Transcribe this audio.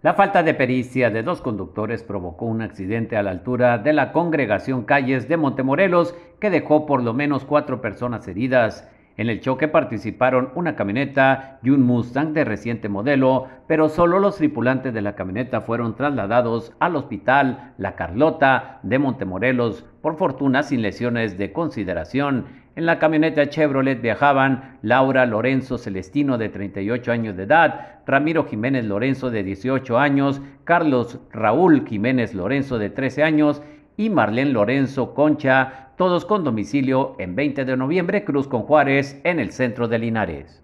La falta de pericia de dos conductores provocó un accidente a la altura de la congregación Calles de Montemorelos que dejó por lo menos cuatro personas heridas. En el choque participaron una camioneta y un Mustang de reciente modelo, pero solo los tripulantes de la camioneta fueron trasladados al hospital La Carlota de Montemorelos, por fortuna sin lesiones de consideración. En la camioneta Chevrolet viajaban Laura Lorenzo Celestino de 38 años de edad, Ramiro Jiménez Lorenzo de 18 años, Carlos Raúl Jiménez Lorenzo de 13 años y Marlene Lorenzo Concha todos con domicilio en 20 de noviembre, Cruz con Juárez, en el centro de Linares.